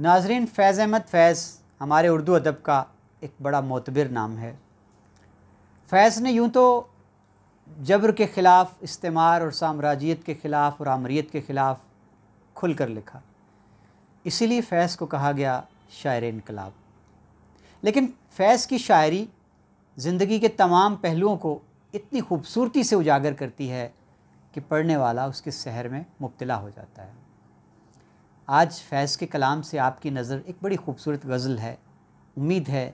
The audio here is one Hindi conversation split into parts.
नाजरीन फैज़ अहमद फैज़ हमारे उर्दू अदब का एक बड़ा मोतबर नाम है फैज़ ने यूँ तो जबर के ख़िलाफ़ इस्तेमार और साम्राज्यत के ख़िलाफ़ और आमरीत के ख़िलाफ़ खुल कर लिखा इसीलिए फैज़ को कहा गया शायर इनकलाब लेकिन फैज़ की शायरी ज़िंदगी के तमाम पहलुओं को इतनी खूबसूरती से उजागर करती है कि पढ़ने वाला उसके शहर में मुबतला हो जाता है आज फैज़ के कलाम से आपकी नज़र एक बड़ी खूबसूरत गज़ल है उम्मीद है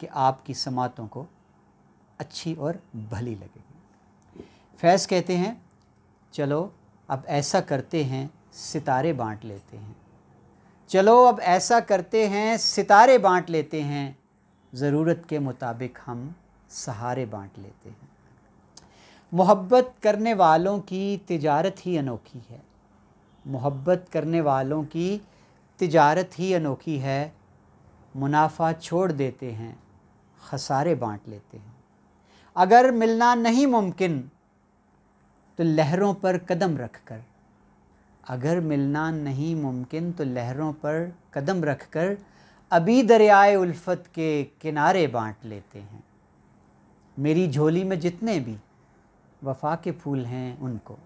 कि आपकी समातों को अच्छी और भली लगेगी फैज़ कहते हैं चलो अब ऐसा करते हैं सितारे बांट लेते हैं चलो अब ऐसा करते हैं सितारे बांट लेते हैं ज़रूरत के मुताबिक हम सहारे बांट लेते हैं मोहब्बत करने वालों की तिजारत ही अनोखी है मोहब्बत करने वालों की तिजारत ही अनोखी है मुनाफा छोड़ देते हैं खसारे बांट लेते हैं अगर मिलना नहीं मुमकिन तो लहरों पर कदम रख कर अगर मिलना नहीं मुमकिन तो लहरों पर कदम रख कर अभी दरियाए उल्फत के किनारे बांट लेते हैं मेरी झोली में जितने भी वफा के फूल हैं उनको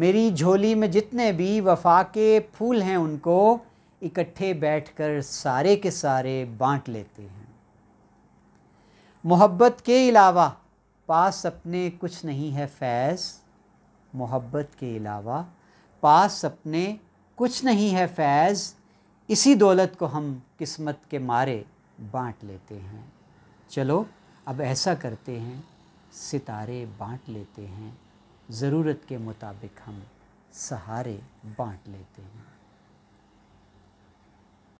मेरी झोली में जितने भी वफा के फूल हैं उनको इकट्ठे बैठकर सारे के सारे बांट लेते हैं मोहब्बत के अलावा पास अपने कुछ नहीं है फैज़ मोहब्बत के अलावा पास अपने कुछ नहीं है फैज़ इसी दौलत को हम किस्मत के मारे बांट लेते हैं चलो अब ऐसा करते हैं सितारे बांट लेते हैं ज़रूरत के मुताबिक हम सहारे बांट लेते हैं